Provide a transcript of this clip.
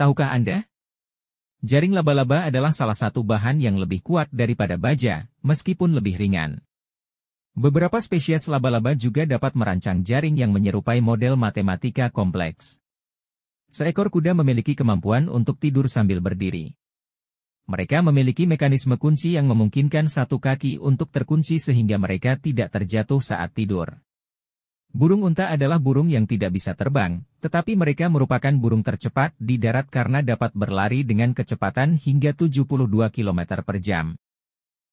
Tahukah Anda? Jaring laba-laba adalah salah satu bahan yang lebih kuat daripada baja, meskipun lebih ringan. Beberapa spesies laba-laba juga dapat merancang jaring yang menyerupai model matematika kompleks. Seekor kuda memiliki kemampuan untuk tidur sambil berdiri. Mereka memiliki mekanisme kunci yang memungkinkan satu kaki untuk terkunci sehingga mereka tidak terjatuh saat tidur. Burung unta adalah burung yang tidak bisa terbang, tetapi mereka merupakan burung tercepat di darat karena dapat berlari dengan kecepatan hingga 72 km per jam.